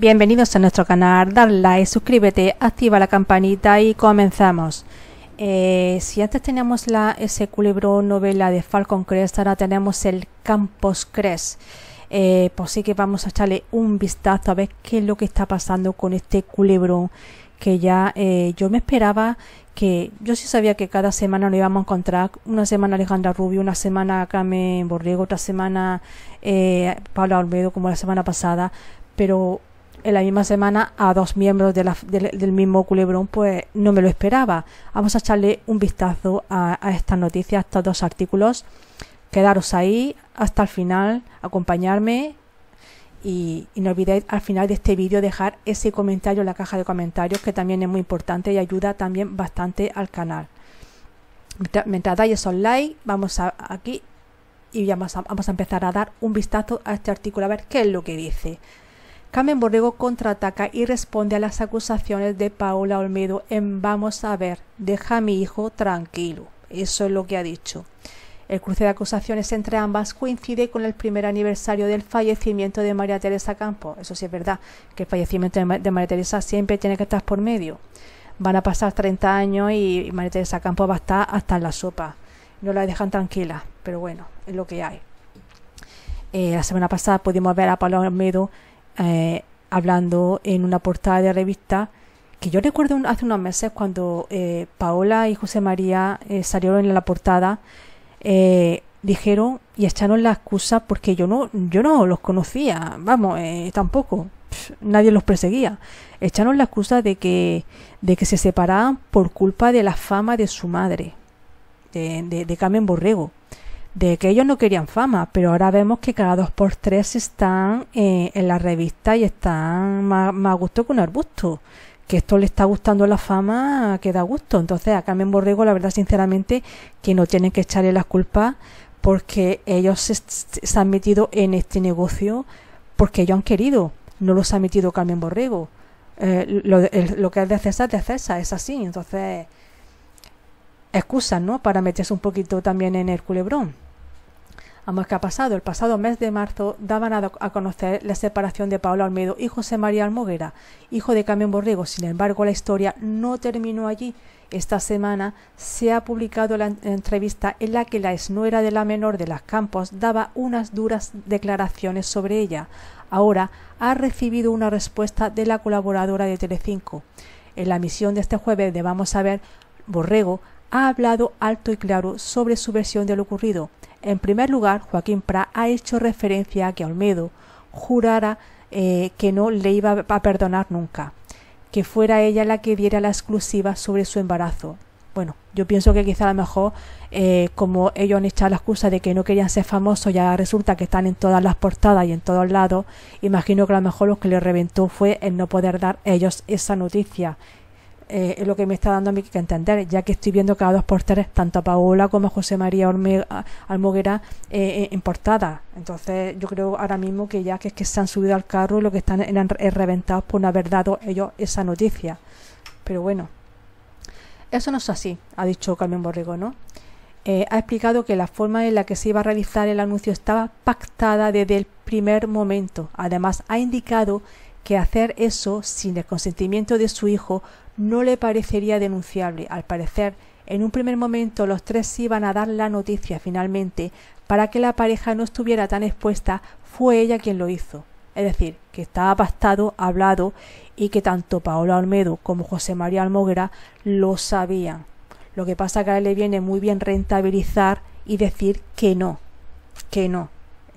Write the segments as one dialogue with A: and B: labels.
A: Bienvenidos a nuestro canal, dale like, suscríbete, activa la campanita y comenzamos. Eh, si antes teníamos la, ese culebro novela de Falcon Crest, ahora tenemos el Campos Crest. Por eh, pues sí que vamos a echarle un vistazo a ver qué es lo que está pasando con este culebro que ya eh, yo me esperaba que yo sí sabía que cada semana lo íbamos a encontrar una semana Alejandra Rubio una semana Carmen Borrego otra semana Pablo Olmedo, como la semana pasada pero en la misma semana a dos miembros del mismo culebrón, pues no me lo esperaba. Vamos a echarle un vistazo a, estas noticias, a estos dos artículos. Quedaros ahí hasta el final, acompañarme y, no olvidéis al final de este vídeo dejar ese comentario en la caja de comentarios que también es muy importante y ayuda también bastante al canal. Mientras, dais esos likes, vamos aquí y vamos a empezar a dar un vistazo a este artículo a ver qué es lo que dice. Camen Borrego contraataca y responde a las acusaciones de Paola Olmedo en Vamos a ver, deja a mi hijo tranquilo. Eso es lo que ha dicho. El cruce de acusaciones entre ambas coincide con el primer aniversario del fallecimiento de María Teresa Campos. Eso sí es verdad, que el fallecimiento de María Teresa siempre tiene que estar por medio. Van a pasar 30 años y María Teresa Campos va a estar hasta en la sopa. No la dejan tranquila, pero bueno, es lo que hay. Eh, la semana pasada pudimos ver a Paula Olmedo eh, hablando en una portada de revista que yo recuerdo hace unos meses cuando eh, Paola y José María eh, salieron en la portada, dijeron y echaron la excusa porque yo no, yo no los conocía, vamos, tampoco, nadie los perseguía. Echaron la excusa de que, de que se separaban por culpa de la fama de su madre, de, de, de Carmen Borrego de que ellos no querían fama, pero ahora vemos que cada dos por tres están eh, en la revista y están más, a gusto que un arbusto. Que esto le está gustando la fama, que da gusto. Entonces, a Carmen Borrego, la verdad, sinceramente, que no tienen que echarle las culpas porque ellos se, han metido en este negocio porque ellos han querido. No los ha metido Carmen Borrego. Eh, lo, que es de César, de César, es así. Entonces, excusa, ¿no? Para meterse un poquito también en el culebrón. Vamos, ¿qué ha pasado? El pasado mes de marzo daban a, conocer la separación de Pablo Almedo y José María Almoguera, hijo de Camión Borrego. Sin embargo, la historia no terminó allí. Esta semana se ha publicado la entrevista en la que la esnuera de la menor de las Campos daba unas duras declaraciones sobre ella. Ahora ha recibido una respuesta de la colaboradora de Telecinco. En la misión de este jueves de Vamos a ver, Borrego ha hablado alto y claro sobre su versión de lo ocurrido. En primer lugar, Joaquín Prat ha hecho referencia a que Olmedo jurara eh, que no le iba a perdonar nunca, que fuera ella la que diera la exclusiva sobre su embarazo. Bueno, yo pienso que quizá a lo mejor, eh, como ellos han echado la excusa de que no querían ser famosos ya resulta que están en todas las portadas y en todos lados, imagino que a lo mejor lo que le reventó fue el no poder dar ellos esa noticia eh, es lo que me está dando a mí que entender, ya que estoy viendo cada dos por tres tanto a Paola como a José María Almoguera eh, eh, en portada. Entonces yo creo ahora mismo que ya que es que se han subido al carro lo que están eran reventados por no haber dado ellos esa noticia. Pero bueno, eso no es así, ha dicho Carmen Borrego, ¿no? ha explicado que la forma en la que se iba a realizar el anuncio estaba pactada desde el primer momento. Además, ha indicado que hacer eso sin el consentimiento de su hijo no le parecería denunciable. Al parecer, en un primer momento los tres iban a dar la noticia finalmente para que la pareja no estuviera tan expuesta, fue ella quien lo hizo. Es decir, que estaba pactado, hablado y que tanto Paola Olmedo como José María Almoguera lo sabían. Lo que pasa que a él le viene muy bien rentabilizar y decir que no, que no.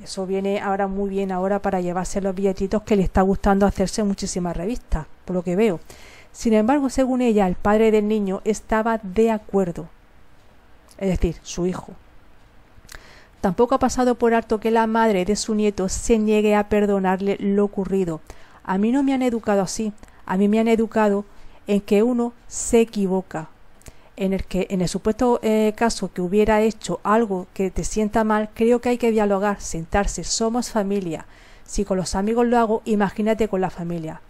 A: Eso viene ahora muy bien ahora para llevarse los billetitos que le está gustando hacerse muchísimas revistas, por lo que veo. Sin embargo, según ella, el padre del niño estaba de acuerdo, es decir, su hijo. Tampoco ha pasado por harto que la madre de su nieto se niegue a perdonarle lo ocurrido. A mí no me han educado así, a mí me han educado en que uno se equivoca, en el que, en el supuesto eh, caso que hubiera hecho algo que te sienta mal, creo que hay que dialogar, sentarse, somos familia. Si con los amigos lo hago, imagínate con la familia.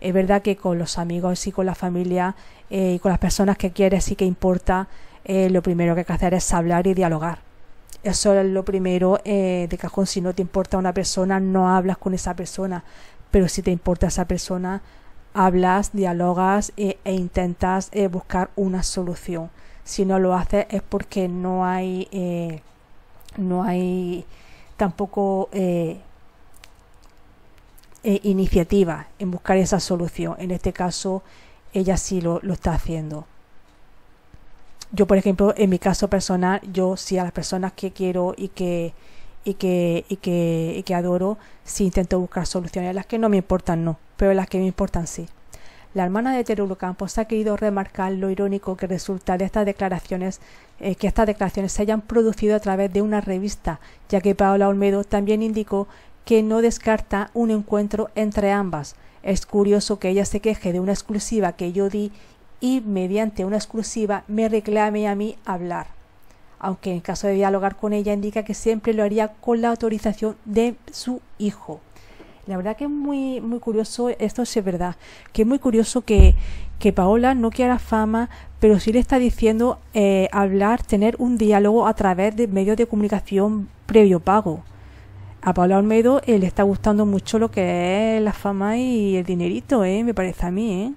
A: Es verdad que con los amigos y con la familia eh, y con las personas que quieres y que importa, eh, lo primero que hay que hacer es hablar y dialogar. Eso es lo primero de cajón. Si no te importa una persona, no hablas con esa persona. Pero si te importa esa persona, hablas, dialogas e, e intentas eh, buscar una solución. Si no lo haces es porque no hay, eh, no hay tampoco eh, eh, iniciativa en buscar esa solución. En este caso, ella sí lo, lo está haciendo. Yo, por ejemplo, en mi caso personal, yo sí a las personas que quiero y que y que, y que, y que adoro si intento buscar soluciones. Las que no me importan no, pero las que me importan sí. La hermana de Terulo Campos ha querido remarcar lo irónico que resulta de estas declaraciones, eh, que estas declaraciones se hayan producido a través de una revista, ya que Paola Olmedo también indicó que no descarta un encuentro entre ambas. Es curioso que ella se queje de una exclusiva que yo di y mediante una exclusiva me reclame a mí hablar aunque en caso de dialogar con ella indica que siempre lo haría con la autorización de su hijo. La verdad que es muy, muy curioso, esto sí es verdad, que es muy curioso que, que Paola no quiera fama, pero sí le está diciendo eh, hablar, tener un diálogo a través de medios de comunicación previo pago. A Paola Olmedo eh, le está gustando mucho lo que es la fama y el dinerito, eh, me parece a mí. ¿eh?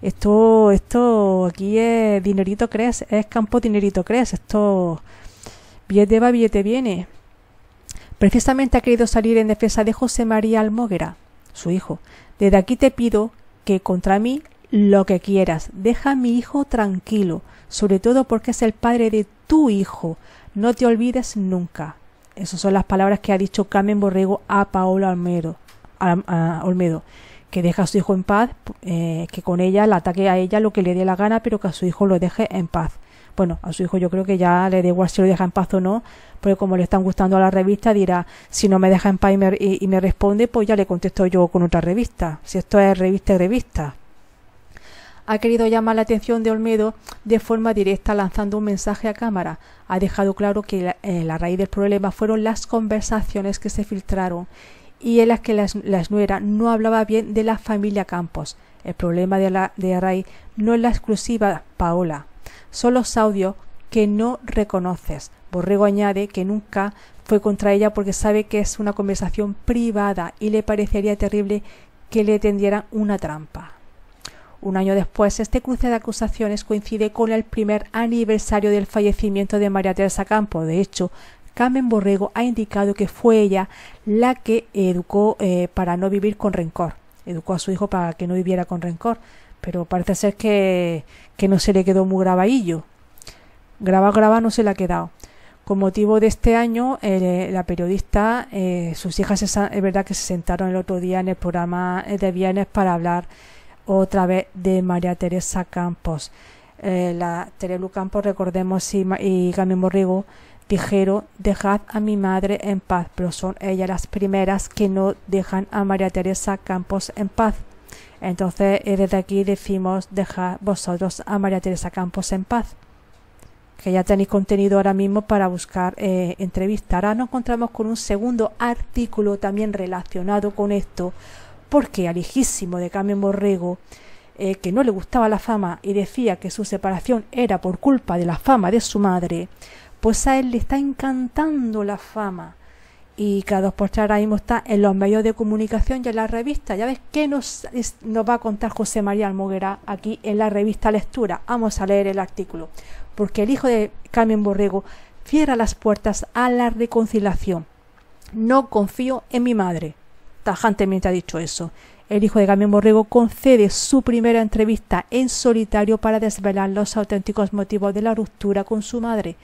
A: Esto, esto, aquí es dinerito crees, es campo dinerito crees, esto billete va, billete viene. Precisamente ha querido salir en defensa de José María Almoguera, su hijo. Desde aquí te pido que contra mí lo que quieras. Deja a mi hijo tranquilo, sobre todo porque es el padre de tu hijo. No te olvides nunca. Esas son las palabras que ha dicho Carmen Borrego a Paola Olmedo que deje a su hijo en paz, eh, que con ella la ataque a ella lo que le dé la gana, pero que a su hijo lo deje en paz. Bueno, a su hijo yo creo que ya le da igual si lo deja en paz o no, porque como le están gustando a la revista, dirá, si no me deja en paz y me, responde, pues ya le contesto yo con otra revista. Si esto es revista y revista. Ha querido llamar la atención de Olmedo de forma directa lanzando un mensaje a cámara. Ha dejado claro que la eh, raíz del problema fueron las conversaciones que se filtraron y en las que la esnuera nuera no hablaba bien de la familia Campos. El problema de, la, de Ray no es la exclusiva Paola, son los audios que no reconoces. Borrego añade que nunca fue contra ella porque sabe que es una conversación privada y le parecería terrible que le tendieran una trampa. Un año después, este cruce de acusaciones coincide con el primer aniversario del fallecimiento de María Teresa Campo. De hecho, Carmen Borrego ha indicado que fue ella la que educó eh, para no vivir con rencor. Educó a su hijo para que no viviera con rencor. Pero parece ser que, que no se le quedó muy grabadillo. Graba, graba no se le ha quedado. Con motivo de este año, eh, la periodista, eh, sus hijas es, verdad que se sentaron el otro día en el programa de viernes para hablar otra vez de María Teresa Campos. la Teresa Campos, recordemos, y, Carmen Borrego, dijeron dejad a mi madre en paz, pero son ellas las primeras que no dejan a María Teresa Campos en paz. Entonces eh, desde aquí decimos dejad vosotros a María Teresa Campos en paz. Que ya tenéis contenido ahora mismo para buscar eh, entrevista. Ahora nos encontramos con un segundo artículo también relacionado con esto, porque al de Carmen Borrego, eh, que no le gustaba la fama y decía que su separación era por culpa de la fama de su madre, pues a él le está encantando la fama. Y cada dos por tres ahora mismo está en los medios de comunicación y en la revista. Ya ves qué nos, nos va a contar José María Almoguera aquí en la revista Lectura. Vamos a leer el artículo. Porque el hijo de Carmen Borrego cierra las puertas a la reconciliación. No confío en mi madre. Tajantemente ha dicho eso. El hijo de Carmen Borrego concede su primera entrevista en solitario para desvelar los auténticos motivos de la ruptura con su madre.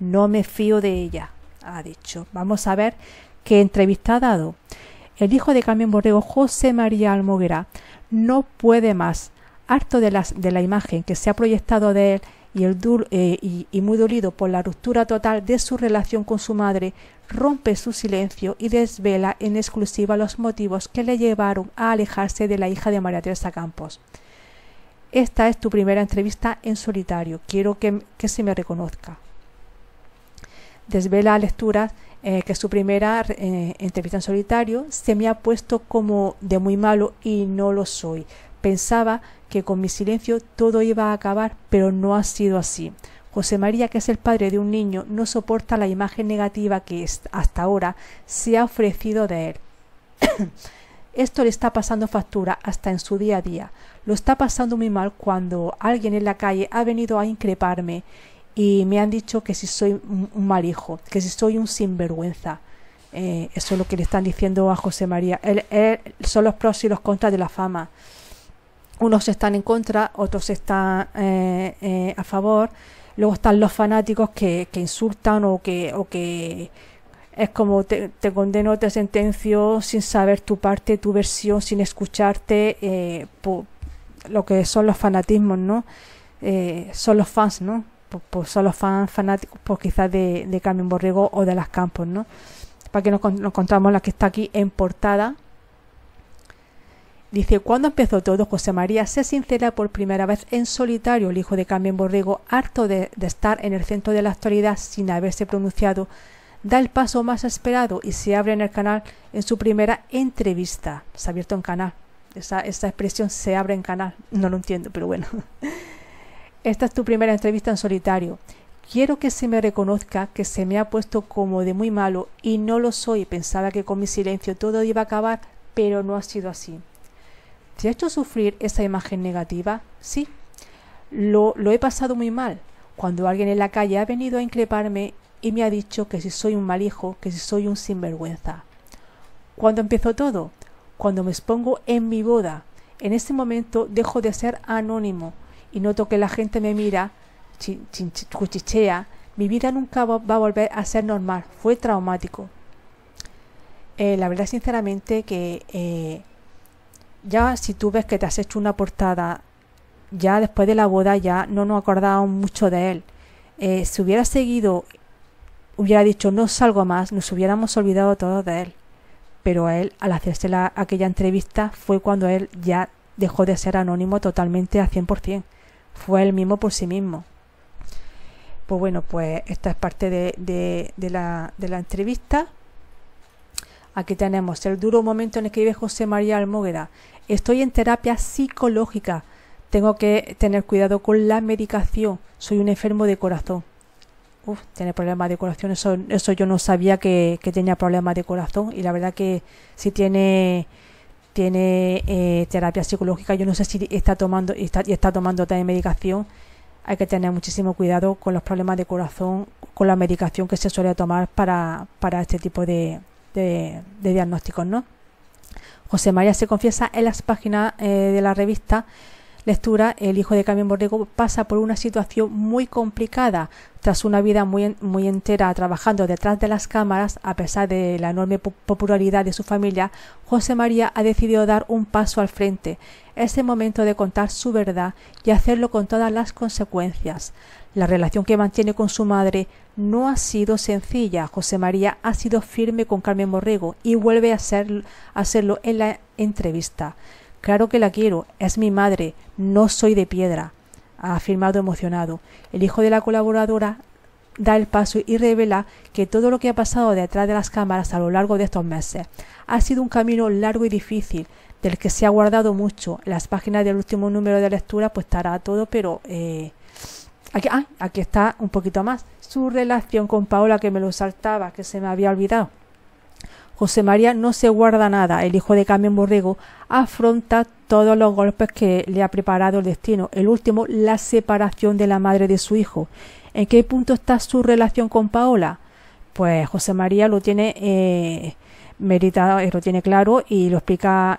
A: No me fío de ella, ha dicho. Vamos a ver qué entrevista ha dado. El hijo de Carmen Borrego, José María Almoguera, no puede más. Harto de, la imagen que se ha proyectado de él eh, y, y, muy dolido por la ruptura total de su relación con su madre, rompe su silencio y desvela en exclusiva los motivos que le llevaron a alejarse de la hija de María Teresa Campos. Esta es tu primera entrevista en solitario. Quiero que se me reconozca desvela lecturas lectura eh, que su primera eh, entrevista en solitario se me ha puesto como de muy malo y no lo soy. Pensaba que con mi silencio todo iba a acabar, pero no ha sido así. José María, que es el padre de un niño, no soporta la imagen negativa que hasta ahora se ha ofrecido de él. Esto le está pasando factura hasta en su día a día. Lo está pasando muy mal cuando alguien en la calle ha venido a increparme y me han dicho que si soy un mal hijo, que si soy un sinvergüenza. Eh, eso es lo que le están diciendo a José María. Él, son los pros y los contras de la fama. Unos están en contra, otros están eh, eh, a favor. Luego están los fanáticos que, insultan o que, o que es como te, condeno, te sentencio sin saber tu parte, tu versión, sin escucharte. lo que son los fanatismos, ¿no? son los fans, ¿no? Pues, pues, son los fanáticos pues quizás de, de, Carmen Borrego o de las Campos, ¿no? Para que nos, nos encontramos la que está aquí en portada. Dice, cuando empezó todo, José María se sincera por primera vez en solitario, el hijo de Carmen Borrego, harto de, de estar en el centro de la actualidad sin haberse pronunciado, da el paso más esperado y se abre en el canal en su primera entrevista. Se ha abierto en canal. Esa, esa expresión se abre en canal. No lo entiendo, pero bueno. Esta es tu primera entrevista en solitario. Quiero que se me reconozca que se me ha puesto como de muy malo y no lo soy. Pensaba que con mi silencio todo iba a acabar, pero no ha sido así. ¿Te ha hecho sufrir esa imagen negativa? Sí. Lo, lo he pasado muy mal. Cuando alguien en la calle ha venido a increparme y me ha dicho que si soy un mal hijo, que si soy un sinvergüenza. ¿Cuándo empezó todo? Cuando me expongo en mi boda. En ese momento dejo de ser anónimo y noto que la gente me mira, cuchichea, mi vida nunca va a volver a ser normal, fue traumático. Eh, la verdad, sinceramente, que eh, ya si tú ves que te has hecho una portada, ya después de la boda ya no nos acordábamos mucho de él. Eh, si hubiera seguido, hubiera dicho no salgo más, nos hubiéramos olvidado todos de él. Pero él, al hacerse aquella entrevista, fue cuando él ya dejó de ser anónimo totalmente a 100% fue el mismo por sí mismo. Pues bueno, pues esta es parte de, la, entrevista. Aquí tenemos el duro momento en el que vive José María Almógueda. Estoy en terapia psicológica. Tengo que tener cuidado con la medicación. Soy un enfermo de corazón. Uf, tiene problemas de corazón, eso, eso yo no sabía que, que, tenía problemas de corazón y la verdad que si tiene tiene eh, terapia psicológica, yo no sé si está tomando está, y está tomando también medicación. Hay que tener muchísimo cuidado con los problemas de corazón, con la medicación que se suele tomar para, este tipo de, diagnósticos, ¿no? José María se confiesa en las páginas eh, de la revista lectura, el hijo de Carmen Borrego pasa por una situación muy complicada tras una vida muy, entera trabajando detrás de las cámaras, a pesar de la enorme popularidad de su familia, José María ha decidido dar un paso al frente. Es el momento de contar su verdad y hacerlo con todas las consecuencias. La relación que mantiene con su madre no ha sido sencilla. José María ha sido firme con Carmen Borrego y vuelve a, ser, hacerlo en la entrevista. Claro que la quiero, es mi madre, no soy de piedra, ha afirmado emocionado. El hijo de la colaboradora da el paso y revela que todo lo que ha pasado detrás de las cámaras a lo largo de estos meses ha sido un camino largo y difícil, del que se ha guardado mucho. Las páginas del último número de lectura pues estará todo, pero eh, aquí, ah, aquí está un poquito más. Su relación con Paola que me lo saltaba, que se me había olvidado. José María no se guarda nada. El hijo de Carmen Borrego afronta todos los golpes que le ha preparado el destino. El último, la separación de la madre de su hijo. ¿En qué punto está su relación con Paola? Pues José María lo tiene eh, meritado, eh, lo tiene claro y lo explica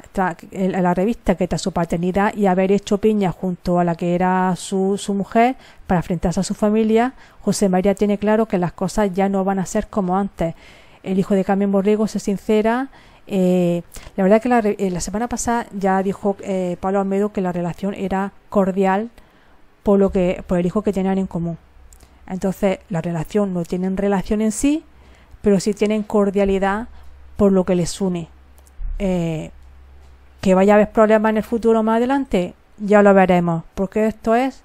A: en la revista que está su paternidad y haber hecho piña junto a la que era su, su mujer para enfrentarse a su familia. José María tiene claro que las cosas ya no van a ser como antes el hijo de Carmen Borrego se sincera. Eh, la verdad que eh, la, semana pasada ya dijo eh, Pablo Almedo que la relación era cordial por lo que por el hijo que tenían en común. Entonces la relación no tienen relación en sí, pero sí tienen cordialidad por lo que les une. que vaya a haber problemas en el futuro más adelante, ya lo veremos, porque esto es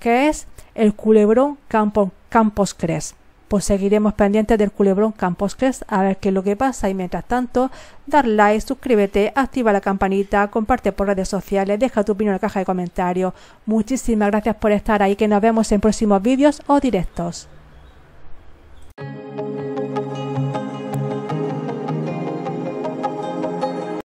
A: que es el culebrón Campos Cres pues seguiremos pendientes del culebrón Campos Crest a ver qué es lo que pasa y mientras tanto, dar like, suscríbete, activa la campanita, comparte por redes sociales, deja tu opinión en la caja de comentarios. Muchísimas gracias por estar ahí, que nos vemos en próximos vídeos o directos.